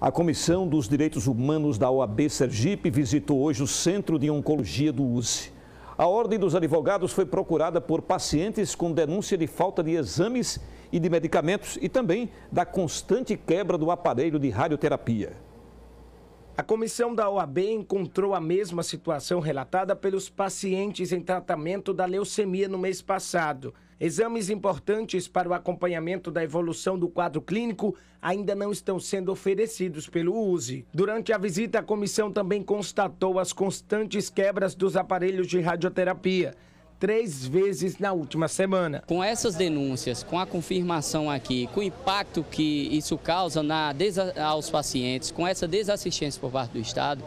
A Comissão dos Direitos Humanos da OAB Sergipe visitou hoje o Centro de Oncologia do USE. A Ordem dos Advogados foi procurada por pacientes com denúncia de falta de exames e de medicamentos e também da constante quebra do aparelho de radioterapia. A comissão da OAB encontrou a mesma situação relatada pelos pacientes em tratamento da leucemia no mês passado. Exames importantes para o acompanhamento da evolução do quadro clínico ainda não estão sendo oferecidos pelo USE. Durante a visita, a comissão também constatou as constantes quebras dos aparelhos de radioterapia três vezes na última semana. Com essas denúncias, com a confirmação aqui, com o impacto que isso causa na, aos pacientes, com essa desassistência por parte do Estado,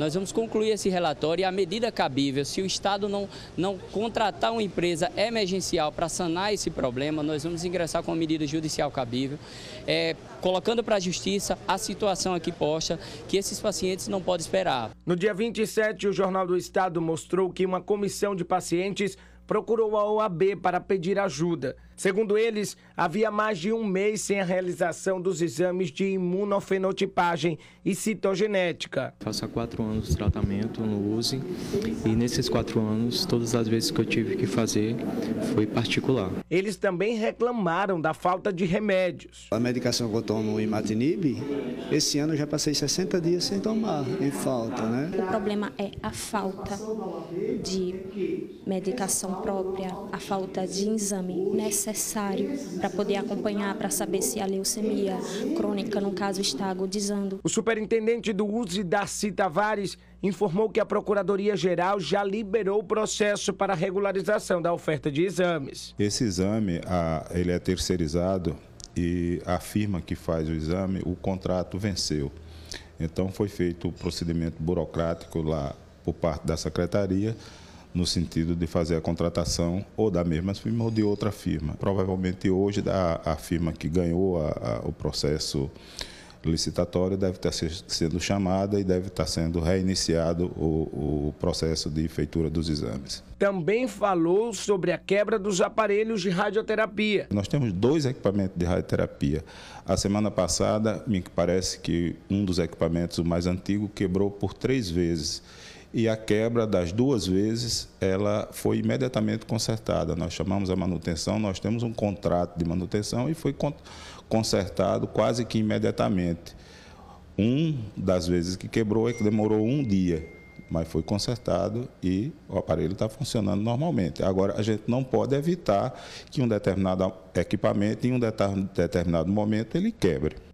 nós vamos concluir esse relatório e a medida cabível, se o Estado não, não contratar uma empresa emergencial para sanar esse problema, nós vamos ingressar com a medida judicial cabível, é, colocando para a Justiça a situação aqui posta, que esses pacientes não podem esperar. No dia 27, o Jornal do Estado mostrou que uma comissão de pacientes procurou a OAB para pedir ajuda. Segundo eles, havia mais de um mês sem a realização dos exames de imunofenotipagem e citogenética. Faço há quatro anos de tratamento no USE e nesses quatro anos, todas as vezes que eu tive que fazer foi particular. Eles também reclamaram da falta de remédios. A medicação que eu tomo imatinib, esse ano eu já passei 60 dias sem tomar, em falta, né? O problema é a falta de medicação própria, a falta de exame necessário necessário para poder acompanhar, para saber se a leucemia crônica, no caso, está agudizando. O superintendente do UZI, Darcy Tavares, informou que a Procuradoria-Geral já liberou o processo para regularização da oferta de exames. Esse exame, ele é terceirizado e a firma que faz o exame, o contrato venceu. Então foi feito o procedimento burocrático lá por parte da secretaria no sentido de fazer a contratação ou da mesma firma ou de outra firma. Provavelmente hoje a, firma que ganhou a, a, o processo licitatório deve estar sendo chamada e deve estar sendo reiniciado o, o, processo de feitura dos exames. Também falou sobre a quebra dos aparelhos de radioterapia. Nós temos dois equipamentos de radioterapia. A semana passada, me parece que um dos equipamentos, o mais antigo, quebrou por três vezes e a quebra das duas vezes ela foi imediatamente consertada. Nós chamamos a manutenção, nós temos um contrato de manutenção e foi consertado quase que imediatamente. Um das vezes que quebrou é que demorou um dia, mas foi consertado e o aparelho está funcionando normalmente. Agora, a gente não pode evitar que um determinado equipamento, em um determinado momento, ele quebre.